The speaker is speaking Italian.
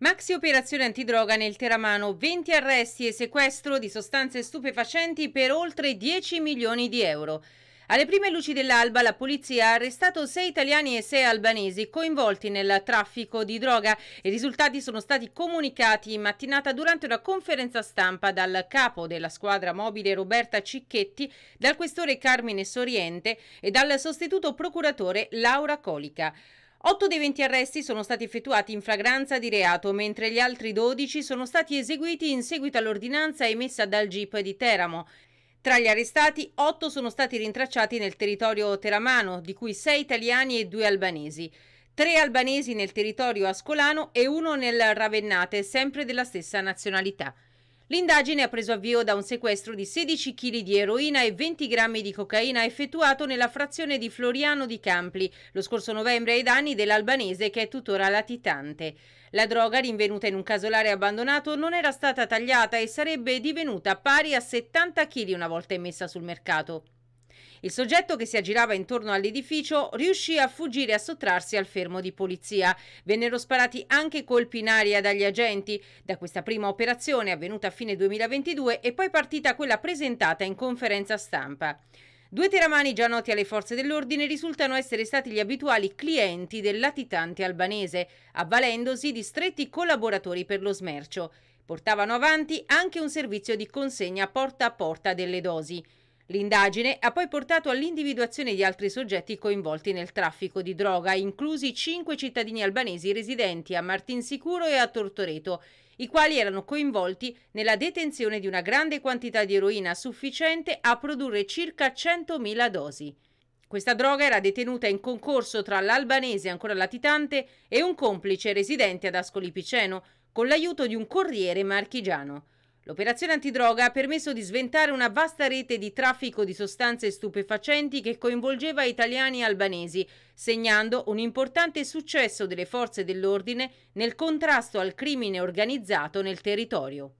Maxi operazione antidroga nel Teramano, 20 arresti e sequestro di sostanze stupefacenti per oltre 10 milioni di euro. Alle prime luci dell'alba la polizia ha arrestato sei italiani e sei albanesi coinvolti nel traffico di droga. I risultati sono stati comunicati in mattinata durante una conferenza stampa dal capo della squadra mobile Roberta Cicchetti, dal questore Carmine Soriente e dal sostituto procuratore Laura Colica. 8 dei 20 arresti sono stati effettuati in fragranza di reato, mentre gli altri 12 sono stati eseguiti in seguito all'ordinanza emessa dal GIP di Teramo. Tra gli arrestati, 8 sono stati rintracciati nel territorio teramano, di cui 6 italiani e 2 albanesi. 3 albanesi nel territorio ascolano e 1 nel Ravennate, sempre della stessa nazionalità. L'indagine ha preso avvio da un sequestro di 16 kg di eroina e 20 grammi di cocaina effettuato nella frazione di Floriano di Campli lo scorso novembre ai danni dell'albanese che è tuttora latitante. La droga, rinvenuta in un casolare abbandonato, non era stata tagliata e sarebbe divenuta pari a 70 kg una volta emessa sul mercato. Il soggetto che si aggirava intorno all'edificio riuscì a fuggire e a sottrarsi al fermo di polizia. Vennero sparati anche colpi in aria dagli agenti. Da questa prima operazione, avvenuta a fine 2022, è poi partita quella presentata in conferenza stampa. Due teramani già noti alle forze dell'ordine risultano essere stati gli abituali clienti del latitante albanese, avvalendosi di stretti collaboratori per lo smercio. Portavano avanti anche un servizio di consegna porta a porta delle dosi. L'indagine ha poi portato all'individuazione di altri soggetti coinvolti nel traffico di droga, inclusi cinque cittadini albanesi residenti a Martinsicuro e a Tortoreto, i quali erano coinvolti nella detenzione di una grande quantità di eroina sufficiente a produrre circa 100.000 dosi. Questa droga era detenuta in concorso tra l'albanese ancora latitante e un complice residente ad Ascoli Piceno, con l'aiuto di un corriere marchigiano. L'operazione antidroga ha permesso di sventare una vasta rete di traffico di sostanze stupefacenti che coinvolgeva italiani e albanesi, segnando un importante successo delle forze dell'ordine nel contrasto al crimine organizzato nel territorio.